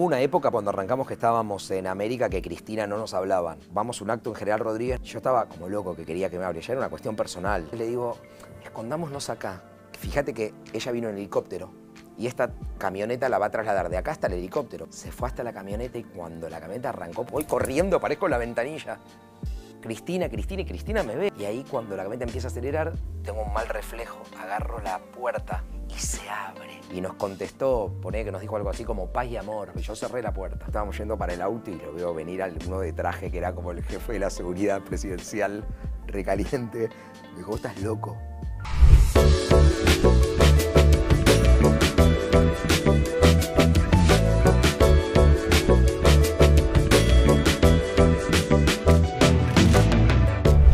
Hubo una época cuando arrancamos que estábamos en América que Cristina no nos hablaba. Vamos a un acto en General Rodríguez. Yo estaba como loco que quería que me Ya era una cuestión personal. Le digo, escondámonos acá. Fíjate que ella vino en helicóptero y esta camioneta la va a trasladar de acá hasta el helicóptero. Se fue hasta la camioneta y cuando la camioneta arrancó, voy corriendo, aparezco en la ventanilla. Cristina, Cristina y Cristina me ve. Y ahí cuando la camioneta empieza a acelerar, tengo un mal reflejo. Agarro la puerta y se abre. Y nos contestó, pone que nos dijo algo así como paz y amor. Y yo cerré la puerta. Estábamos yendo para el auto y lo veo venir al uno de traje que era como el jefe de la seguridad presidencial, recaliente. Me dijo, estás loco.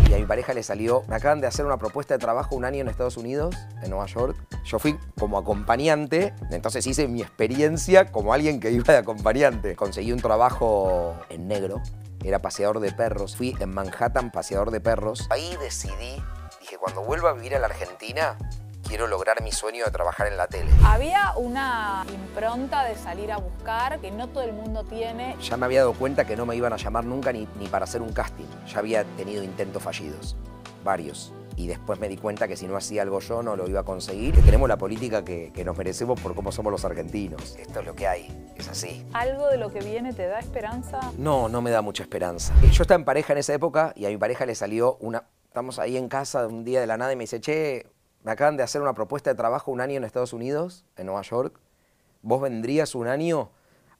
Y a mi pareja le salió, me acaban de hacer una propuesta de trabajo un año en Estados Unidos, en Nueva York, yo fui como acompañante, entonces hice mi experiencia como alguien que iba de acompañante. Conseguí un trabajo en negro, era paseador de perros. Fui en Manhattan paseador de perros. Ahí decidí, dije, cuando vuelva a vivir a la Argentina, quiero lograr mi sueño de trabajar en la tele. Había una impronta de salir a buscar que no todo el mundo tiene. Ya me había dado cuenta que no me iban a llamar nunca ni, ni para hacer un casting. Ya había tenido intentos fallidos, varios y después me di cuenta que si no hacía algo yo no lo iba a conseguir. tenemos la política que, que, nos merecemos por cómo somos los argentinos. Esto es lo que hay, es así. ¿Algo de lo que viene te da esperanza? No, no me da mucha esperanza. Yo estaba en pareja en esa época y a mi pareja le salió una... Estamos ahí en casa un día de la nada y me dice, che, me acaban de hacer una propuesta de trabajo un año en Estados Unidos, en Nueva York. ¿Vos vendrías un año?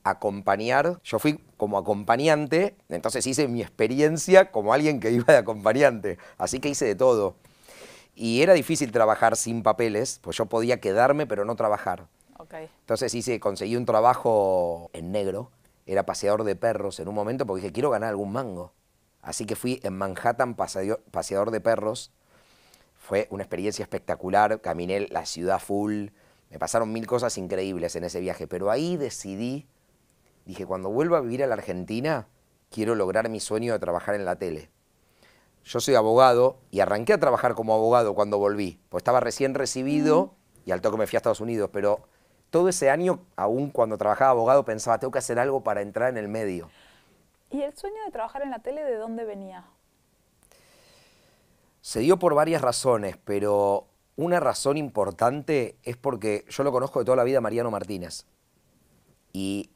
acompañar. Yo fui como acompañante, entonces hice mi experiencia como alguien que iba de acompañante. Así que hice de todo. Y era difícil trabajar sin papeles, pues yo podía quedarme pero no trabajar. Entonces hice, conseguí un trabajo en negro, era paseador de perros en un momento porque dije, quiero ganar algún mango. Así que fui en Manhattan paseador de perros. Fue una experiencia espectacular, caminé la ciudad full, me pasaron mil cosas increíbles en ese viaje, pero ahí decidí, dije, cuando vuelva a vivir a la Argentina, quiero lograr mi sueño de trabajar en la tele yo soy abogado y arranqué a trabajar como abogado cuando volví, pues estaba recién recibido y al toque me fui a Estados Unidos, pero todo ese año, aún cuando trabajaba abogado, pensaba, tengo que hacer algo para entrar en el medio. ¿Y el sueño de trabajar en la tele de dónde venía? Se dio por varias razones, pero una razón importante es porque yo lo conozco de toda la vida a Mariano Martínez. Y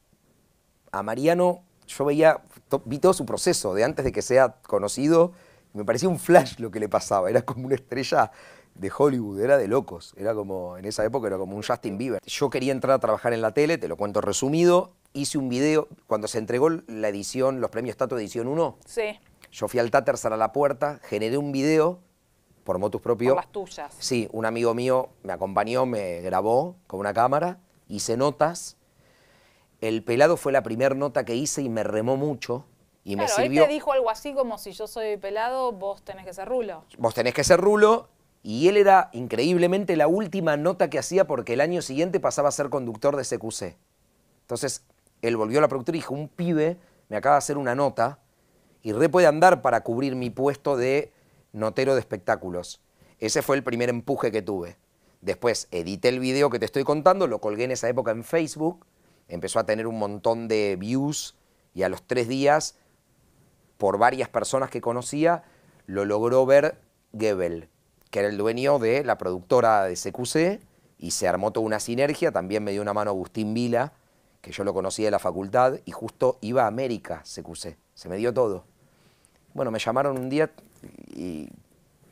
a Mariano yo veía, vi todo su proceso, de antes de que sea conocido me parecía un flash lo que le pasaba, era como una estrella de Hollywood, era de locos, era como, en esa época era como un Justin Bieber. Yo quería entrar a trabajar en la tele, te lo cuento resumido, hice un video, cuando se entregó la edición, los premios Tato Edición 1, sí. yo fui al Tattersal a la puerta, generé un video por motus propio. Por las tuyas. Sí, un amigo mío me acompañó, me grabó con una cámara, hice notas, el pelado fue la primera nota que hice y me remó mucho y me sirvió. Él te dijo algo así como: si yo soy pelado, vos tenés que ser rulo. Vos tenés que ser rulo. Y él era increíblemente la última nota que hacía porque el año siguiente pasaba a ser conductor de CQC. Entonces, él volvió a la productora y dijo: Un pibe me acaba de hacer una nota y re puede andar para cubrir mi puesto de notero de espectáculos. Ese fue el primer empuje que tuve. Después edité el video que te estoy contando, lo colgué en esa época en Facebook, empezó a tener un montón de views y a los tres días por varias personas que conocía, lo logró ver Gebel, que era el dueño de la productora de CQC, y se armó toda una sinergia. También me dio una mano Agustín Vila, que yo lo conocía de la facultad, y justo iba a América CQC. Se me dio todo. Bueno, me llamaron un día y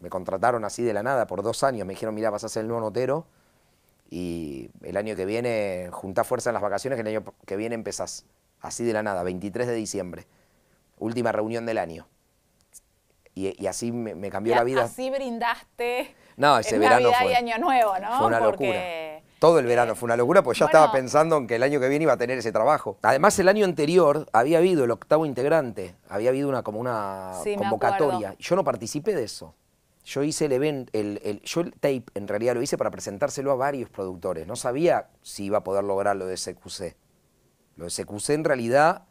me contrataron así de la nada por dos años. Me dijeron, mira, vas a ser el nuevo notero y el año que viene juntás fuerza en las vacaciones, que el año que viene empezás. Así de la nada, 23 de diciembre última reunión del año. Y, así me, cambió la vida. Así brindaste. No, ese verano y Año Nuevo, ¿no? Fue una locura. Todo el verano fue una eh, locura, pues ya estaba pensando en que el año que viene iba a tener ese trabajo. Además, el año anterior había habido el octavo integrante, había habido una como una convocatoria. Yo no participé de eso. Yo hice el evento, el, yo el tape en realidad lo hice para presentárselo a varios productores. No sabía si iba a poder lograr lo de SQC. Lo de SQC, en realidad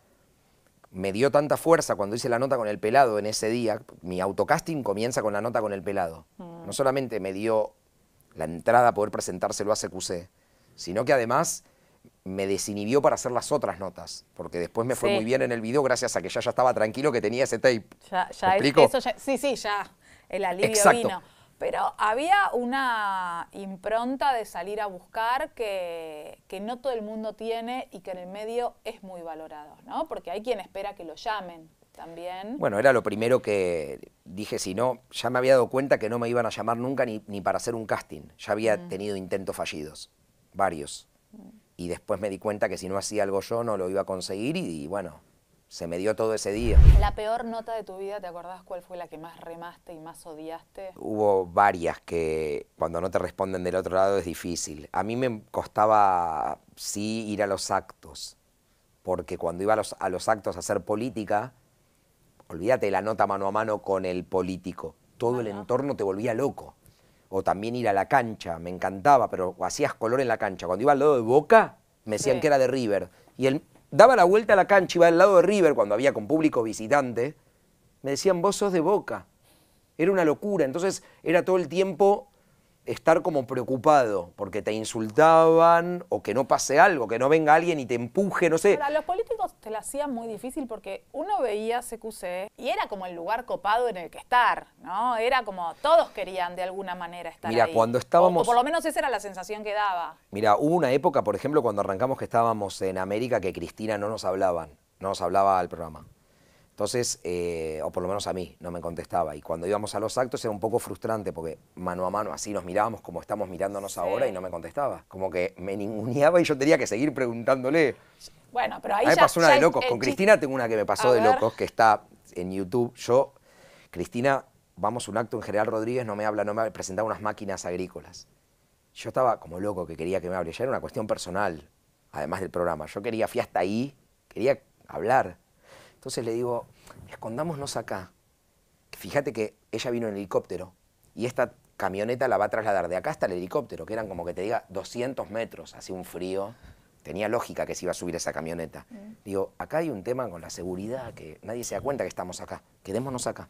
me dio tanta fuerza cuando hice la nota con el pelado en ese día, mi autocasting comienza con la nota con el pelado. Mm. No solamente me dio la entrada a poder presentárselo a CQC, sino que además me desinhibió para hacer las otras notas, porque después me fue muy bien en el video gracias a que ya, ya estaba tranquilo que tenía ese tape. Ya, ya, Eso sí, sí, ya, el alivio vino. Pero había una impronta de salir a buscar que, no todo el mundo tiene y que en el medio es muy valorado, ¿no? Porque hay quien espera que lo llamen también. Bueno, era lo primero que dije, si no, ya me había dado cuenta que no me iban a llamar nunca ni, ni para hacer un casting. Ya había mm. tenido intentos fallidos, varios. Mm. Y después me di cuenta que si no hacía algo yo no lo iba a conseguir y bueno, se me dio todo ese día. ¿La peor nota de tu vida, te acordás cuál fue la que más remaste y más odiaste? Hubo varias que cuando no te responden del otro lado es difícil. A mí me costaba, sí, ir a los actos, porque cuando iba a los, actos a hacer política, olvídate la nota mano a mano con el político. Todo el entorno te volvía loco. O también ir a la cancha, me encantaba, pero hacías color en la cancha. Cuando iba al lado de Boca, me decían que era de River. Y el, daba la vuelta a la cancha, iba al lado de River cuando había con público visitante, me decían, vos sos de boca. Era una locura. Entonces era todo el tiempo estar como preocupado porque te insultaban o que no pase algo, que no venga alguien y te empuje, no sé. A los políticos te lo hacían muy difícil porque uno veía CQC y era como el lugar copado en el que estar, ¿no? Era como todos querían de alguna manera estar Mira, cuando estábamos... por lo menos esa era la sensación que daba. Mira, hubo una época, por ejemplo, cuando arrancamos que estábamos en América que Cristina no nos hablaba no nos hablaba al programa. Entonces, eh, o por lo menos a mí, no me contestaba. Y cuando íbamos a los actos era un poco frustrante porque mano a mano así nos mirábamos como estamos mirándonos ahora y no me contestaba. Como que me ninguneaba y yo tenía que seguir preguntándole. Bueno, pero ahí a mí pasó una de locos. Con Cristina tengo una que me pasó de locos que está en YouTube. Yo, Cristina, vamos un acto en General Rodríguez, no me habla, no me presentaba unas máquinas agrícolas. Yo estaba como loco que quería que me hable. Ya era una cuestión personal, además del programa. Yo quería, fui hasta ahí, quería hablar entonces le digo, escondámonos acá. Fíjate que ella vino en helicóptero y esta camioneta la va a trasladar de acá hasta el helicóptero, que eran como que te diga 200 metros, hacía un frío. Tenía lógica que se iba a subir esa camioneta. Mm. Digo, acá hay un tema con la seguridad, que nadie se da cuenta que estamos acá. Quedémonos acá.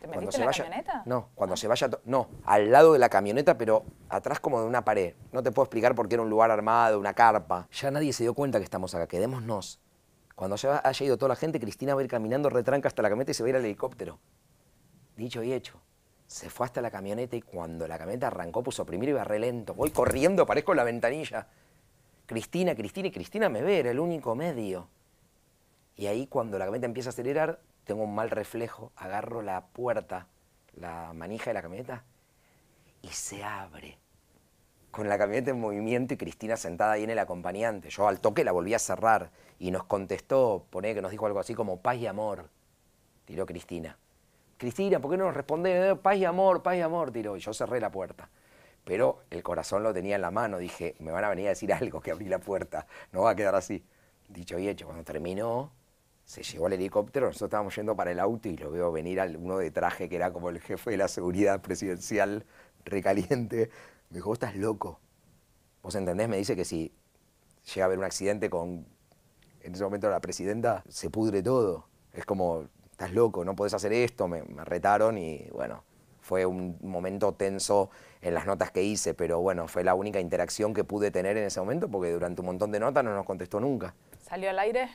¿Te cuando en la camioneta? No, cuando ah. se vaya, no, al lado de la camioneta, pero atrás como de una pared. No te puedo explicar por qué era un lugar armado, una carpa. Ya nadie se dio cuenta que estamos acá, quedémonos. Cuando se haya ido toda la gente, Cristina va a ir caminando, retranca hasta la camioneta y se va a ir al helicóptero. Dicho y hecho. Se fue hasta la camioneta y cuando la camioneta arrancó puso primero y va re lento. Voy corriendo, aparezco en la ventanilla. Cristina, Cristina y Cristina me ve, era el único medio. Y ahí cuando la camioneta empieza a acelerar, tengo un mal reflejo, agarro la puerta, la manija de la camioneta y se abre con la camioneta en movimiento y Cristina sentada ahí en el acompañante. Yo al toque la volví a cerrar y nos contestó, pone que nos dijo algo así como paz y amor, tiró Cristina. Cristina, ¿por qué no nos responde? Eh, paz y amor, paz y amor, tiró. Y yo cerré la puerta. Pero el corazón lo tenía en la mano, dije, me van a venir a decir algo que abrí la puerta, no va a quedar así. Dicho y hecho, cuando terminó, se llevó el helicóptero, nosotros estábamos yendo para el auto y lo veo venir uno de traje que era como el jefe de la seguridad presidencial, recaliente, me dijo, vos estás loco. ¿Vos entendés? Me dice que si llega a haber un accidente con, en ese momento, la presidenta, se pudre todo. Es como, estás loco, no podés hacer esto. Me, me retaron y bueno, fue un momento tenso en las notas que hice, pero bueno, fue la única interacción que pude tener en ese momento porque durante un montón de notas no nos contestó nunca. ¿Salió al aire?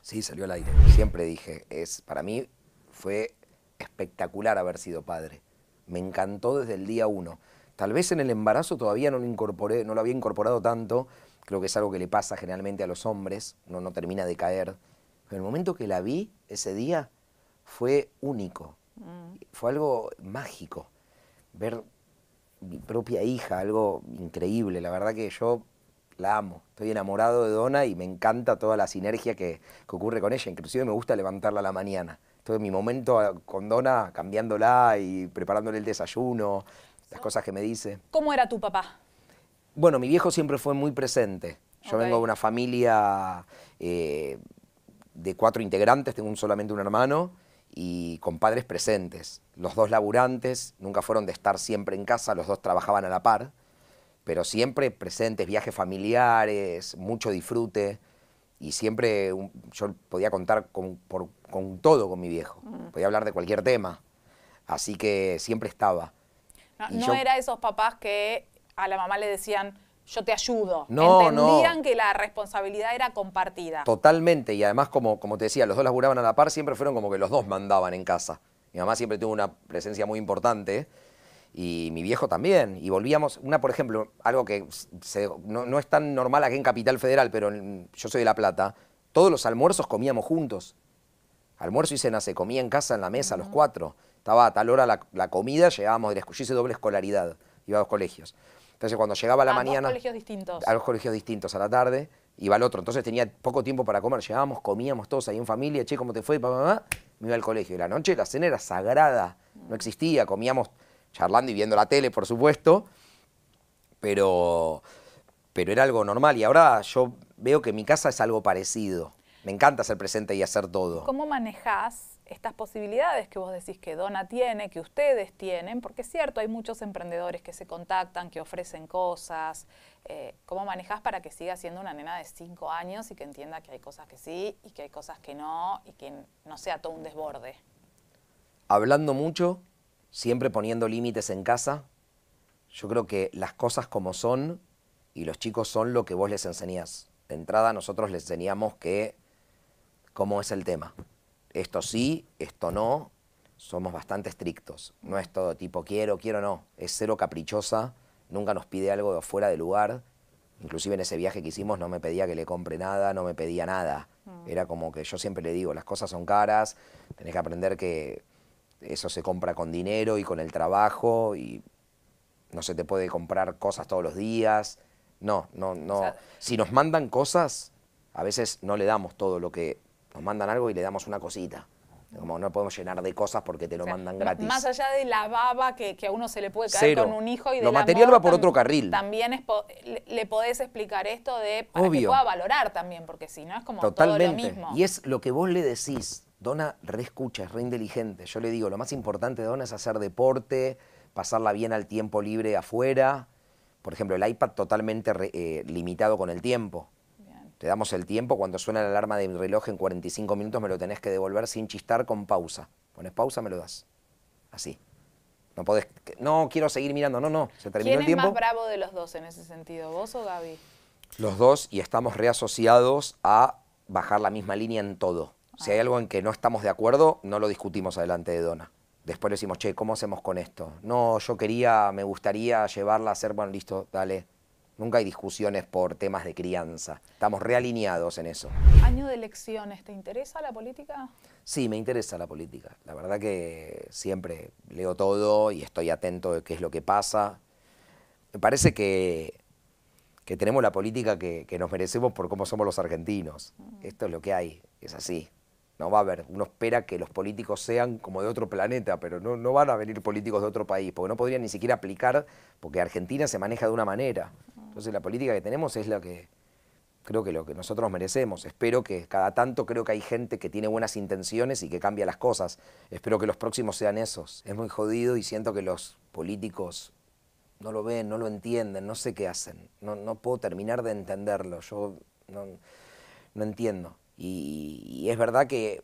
Sí, salió al aire. Siempre dije, es, para mí fue espectacular haber sido padre. Me encantó desde el día uno. Tal vez en el embarazo todavía no lo, incorporé, no lo había incorporado tanto, creo que es algo que le pasa generalmente a los hombres, no, no termina de caer. Pero el momento que la vi ese día fue único, mm. fue algo mágico. Ver mi propia hija, algo increíble, la verdad que yo la amo. Estoy enamorado de Dona y me encanta toda la sinergia que, que, ocurre con ella. Inclusive me gusta levantarla a la mañana. Todo mi momento con Dona cambiándola y preparándole el desayuno, las cosas que me dice. ¿Cómo era tu papá? Bueno, mi viejo siempre fue muy presente. Yo vengo de una familia eh, de cuatro integrantes, tengo solamente un hermano y con padres presentes. Los dos laburantes, nunca fueron de estar siempre en casa, los dos trabajaban a la par, pero siempre presentes, viajes familiares, mucho disfrute y siempre yo podía contar con, todo con mi viejo, mm. podía hablar de cualquier tema, así que siempre estaba. Ah, no, era esos papás que a la mamá le decían, yo te ayudo. No, Entendían que la responsabilidad era compartida. Totalmente, y además, como, como te decía, los dos laburaban a la par, siempre fueron como que los dos mandaban en casa. Mi mamá siempre tuvo una presencia muy importante y mi viejo también. Y volvíamos, una por ejemplo, algo que no, es tan normal aquí en Capital Federal, pero yo soy de La Plata, todos los almuerzos comíamos juntos. Almuerzo y cena se comía en casa, en la mesa, los cuatro estaba a tal hora la, la comida, llegábamos, yo hice doble escolaridad, iba a dos colegios. Entonces cuando llegaba a la ah, mañana... A colegios distintos. A los colegios distintos, a la tarde, iba al otro. Entonces tenía poco tiempo para comer. Llegábamos, comíamos todos ahí en familia, che, ¿cómo te fue? Papá, mamá, me iba al colegio. Y la noche la cena era sagrada, no existía, comíamos charlando y viendo la tele, por supuesto, pero, pero era algo normal. Y ahora yo veo que mi casa es algo parecido. Me encanta ser presente y hacer todo. ¿Cómo manejás estas posibilidades que vos decís que Dona tiene, que ustedes tienen, porque es cierto, hay muchos emprendedores que se contactan, que ofrecen cosas. Eh, ¿Cómo manejas para que siga siendo una nena de 5 años y que entienda que hay cosas que sí y que hay cosas que no y que no sea todo un desborde? Hablando mucho, siempre poniendo límites en casa. Yo creo que las cosas como son y los chicos son lo que vos les enseñás. De entrada nosotros les enseñamos que cómo es el tema esto sí, esto no, somos bastante estrictos. No es todo tipo quiero, quiero, no. Es cero caprichosa, nunca nos pide algo de fuera de lugar. Inclusive en ese viaje que hicimos no me pedía que le compre nada, no me pedía nada. Mm. Era como que yo siempre le digo, las cosas son caras, tenés que aprender que eso se compra con dinero y con el trabajo y no se te puede comprar cosas todos los días. No, no, no. si nos mandan cosas, a veces no le damos todo lo que nos mandan algo y le damos una cosita. Como no podemos llenar de cosas porque te lo mandan gratis. Más allá de la baba que, a uno se le puede caer con un hijo y de Lo material va por otro carril. También le, podés explicar esto de para que valorar también, porque si no es como todo lo mismo. Y es lo que vos le decís. Dona escucha, es re inteligente. Yo le digo, lo más importante de Dona es hacer deporte, pasarla bien al tiempo libre afuera. Por ejemplo, el iPad totalmente eh, limitado con el tiempo. Te damos el tiempo, cuando suena la alarma de mi reloj en 45 minutos me lo tenés que devolver sin chistar con pausa. Pones pausa, me lo das. Así. No podés, no quiero seguir mirando, no, no, se terminó el tiempo. ¿Quién es más bravo de los dos en ese sentido, vos o Gaby? Los dos y estamos reasociados a bajar la misma línea en todo. Si hay ah. algo en que no estamos de acuerdo, no lo discutimos adelante de Dona. Después le decimos, che, ¿cómo hacemos con esto? No, yo quería, me gustaría llevarla a hacer, bueno, listo, dale, Nunca hay discusiones por temas de crianza. Estamos realineados en eso. Año de elecciones, ¿te interesa la política? Sí, me interesa la política. La verdad que siempre leo todo y estoy atento de qué es lo que pasa. Me parece que, tenemos la política que, nos merecemos por cómo somos los argentinos. Mm. Esto es lo que hay, es así. No va a haber, uno espera que los políticos sean como de otro planeta, pero no van a venir políticos de otro país, porque no podrían ni siquiera aplicar, porque Argentina se maneja de una manera. Entonces la política que tenemos es la que creo que lo que nosotros merecemos. Espero que cada tanto creo que hay gente que tiene buenas intenciones y que cambia las cosas. Espero que los próximos sean esos. Es muy jodido y siento que los políticos no lo ven, no lo entienden, no sé qué hacen. No, puedo terminar de entenderlo. Yo no, entiendo. Y, y, es verdad que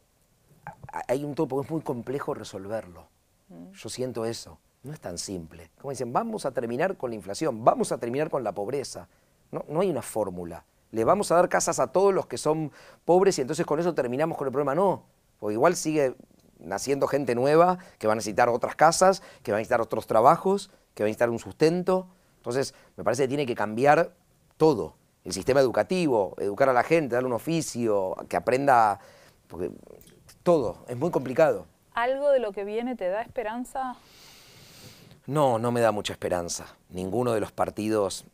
hay un topo, es muy complejo resolverlo. Mm. Yo siento eso. No es tan simple. Como dicen, vamos a terminar con la inflación, vamos a terminar con la pobreza. No, no hay una fórmula. Le vamos a dar casas a todos los que son pobres y entonces con eso terminamos con el problema. No, porque igual sigue naciendo gente nueva que va a necesitar otras casas, que va a necesitar otros trabajos, que va a necesitar un sustento. Entonces, me parece que tiene que cambiar todo. El sistema educativo, educar a la gente, darle un oficio, que aprenda, todo, es muy complicado. ¿Algo de lo que viene te da esperanza? No, no me da mucha esperanza. Ninguno de los partidos,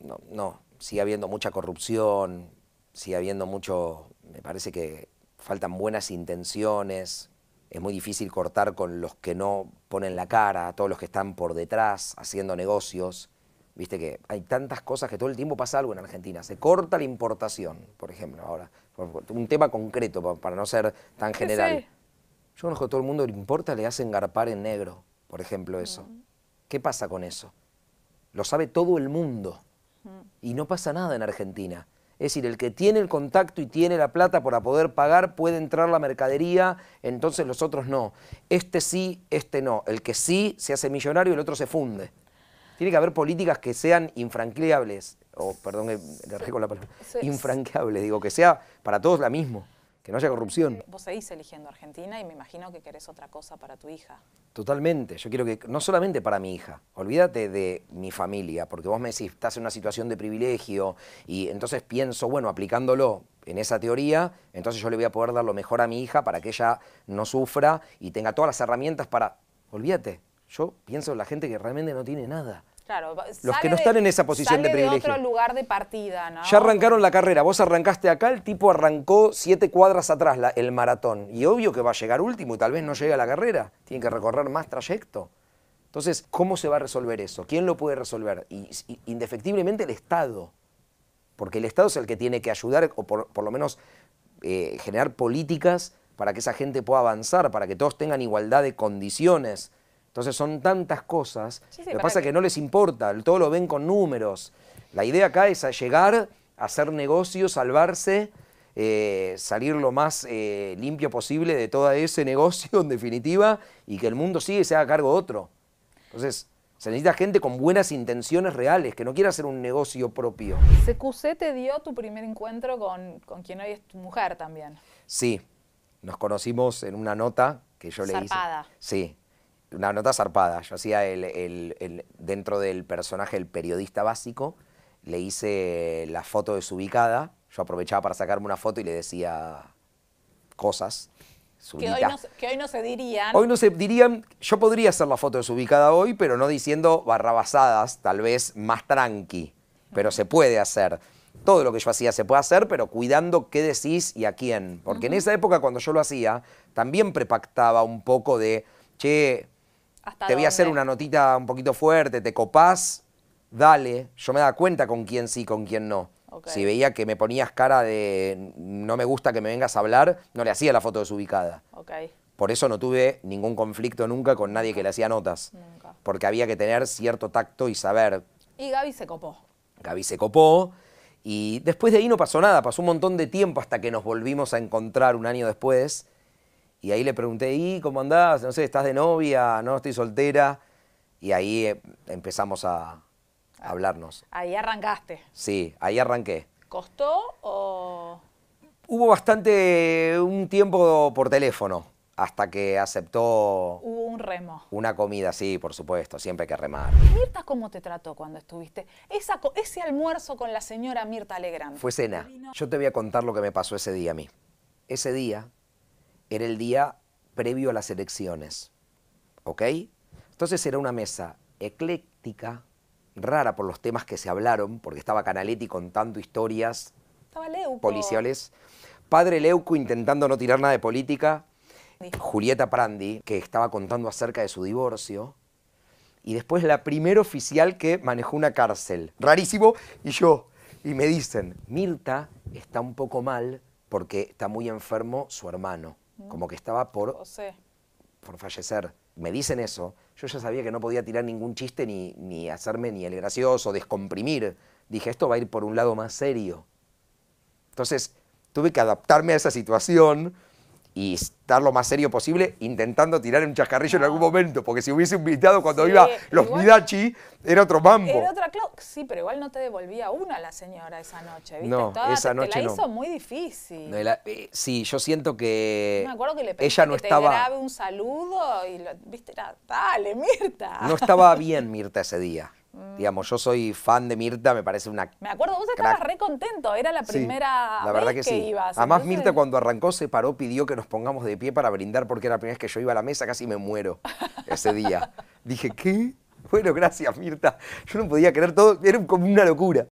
no, sigue habiendo mucha corrupción, sigue habiendo mucho, me parece que faltan buenas intenciones, es muy difícil cortar con los que no ponen la cara, todos los que están por detrás haciendo negocios. Viste que hay tantas cosas que todo el tiempo pasa algo en Argentina. Se corta la importación, por ejemplo, ahora. Un tema concreto, para no ser tan general. Yo conozco a todo el mundo le importa, le hacen garpar en negro, por ejemplo, eso. Mm. ¿Qué pasa con eso? Lo sabe todo el mundo mm. y no pasa nada en Argentina. Es decir, el que tiene el contacto y tiene la plata para poder pagar puede entrar la mercadería, entonces los otros no. Este sí, este no. El que sí se hace millonario, el otro se funde. Tiene que haber políticas que sean infranqueables, o perdón, le con la palabra, infranqueables, digo, que sea para todos la misma que no haya corrupción. Vos seguís eligiendo Argentina y me imagino que querés otra cosa para tu hija. Totalmente, yo quiero que, no solamente para mi hija, olvídate de mi familia, porque vos me decís, estás en una situación de privilegio y entonces pienso, bueno, aplicándolo en esa teoría, entonces yo le voy a poder dar lo mejor a mi hija para que ella no sufra y tenga todas las herramientas para... Olvídate, yo pienso en la gente que realmente no tiene nada los que no están en esa posición de privilegio. lugar de partida, Ya arrancaron la carrera, vos arrancaste acá, el tipo arrancó siete cuadras atrás la, el maratón. Y obvio que va a llegar último y tal vez no llegue a la carrera. Tiene que recorrer más trayecto. Entonces, ¿cómo se va a resolver eso? ¿Quién lo puede resolver? Y, indefectiblemente el Estado. Porque el Estado es el que tiene que ayudar, o por, lo menos eh, generar políticas para que esa gente pueda avanzar, para que todos tengan igualdad de condiciones entonces son tantas cosas. lo que pasa es que no les importa, todo lo ven con números. La idea acá es llegar, a hacer negocio, salvarse, eh, salir lo más eh, limpio posible de todo ese negocio, en definitiva, y que el mundo siga y se haga cargo de otro. Entonces, se necesita gente con buenas intenciones reales, que no quiera hacer un negocio propio. CQC te dio tu primer encuentro con, quien hoy es tu mujer también. Sí, nos conocimos en una nota que yo le hice. Sí, una nota zarpada. Yo hacía el, dentro del personaje el periodista básico, le hice la foto desubicada. Yo aprovechaba para sacarme una foto y le decía cosas. Que hoy, no, se dirían. Hoy no se dirían, yo podría hacer la foto desubicada hoy, pero no diciendo barrabasadas, tal vez más tranqui, pero se puede hacer. Todo lo que yo hacía se puede hacer, pero cuidando qué decís y a quién. Porque en esa época, cuando yo lo hacía, también prepactaba un poco de, che, te voy a hacer una notita un poquito fuerte, te copás, dale. Yo me daba cuenta con quién sí, con quién no. Si veía que me ponías cara de no me gusta que me vengas a hablar, no le hacía la foto desubicada. ubicada. Por eso no tuve ningún conflicto nunca con nadie que le hacía notas. Nunca. Porque había que tener cierto tacto y saber. Y Gaby se copó. Gaby se copó. Y después de ahí no pasó nada, pasó un montón de tiempo hasta que nos volvimos a encontrar un año después y ahí le pregunté, ¿y cómo andás? No sé, ¿estás de novia? No, estoy soltera. Y ahí eh, empezamos a, hablarnos. Ahí arrancaste. Sí, ahí arranqué. ¿Costó o...? Hubo bastante, un tiempo por teléfono, hasta que aceptó... Hubo un remo. Una comida, sí, por supuesto, siempre hay que remar. ¿Mirta cómo te trató cuando estuviste? Esa, ese almuerzo con la señora Mirta Legrand. Fue cena. Yo te voy a contar lo que me pasó ese día a mí. Ese día era el día previo a las elecciones. ¿Ok? Entonces era una mesa ecléctica, rara por los temas que se hablaron, porque estaba Canaletti contando historias policiales. Padre Leuco intentando no tirar nada de política. Julieta Prandi, que estaba contando acerca de su divorcio. Y después la primera oficial que manejó una cárcel. Rarísimo. Y yo, y me dicen, Mirta está un poco mal porque está muy enfermo su hermano como que estaba por, por fallecer. Me dicen eso, yo ya sabía que no podía tirar ningún chiste ni, ni hacerme ni el gracioso, descomprimir. Dije, esto va a ir por un lado más serio. Entonces, tuve que adaptarme a esa situación y estar lo más serio posible intentando tirar un chascarrillo en algún ah. momento, porque si hubiese invitado cuando iba los Midachi, era otro mambo. Era otra clock, sí, pero igual no te devolvía una la señora esa noche, ¿viste? No, esa noche la hizo muy difícil. Eh, sí, yo siento que, ella no estaba... Te grabe un saludo y, lo, viste, era, dale, Mirta. No estaba bien Mirta ese día. Mm. Digamos, yo soy fan de Mirta, me parece una. Me acuerdo, vos estabas re contento, era la primera la verdad que, sí. ibas. Además, Mirta cuando arrancó se paró, pidió que nos pongamos de pie para brindar porque era la primera vez que yo iba a la mesa, casi me muero ese día. Dije, ¿qué? Bueno, gracias, Mirta. Yo no podía creer todo, era como una locura.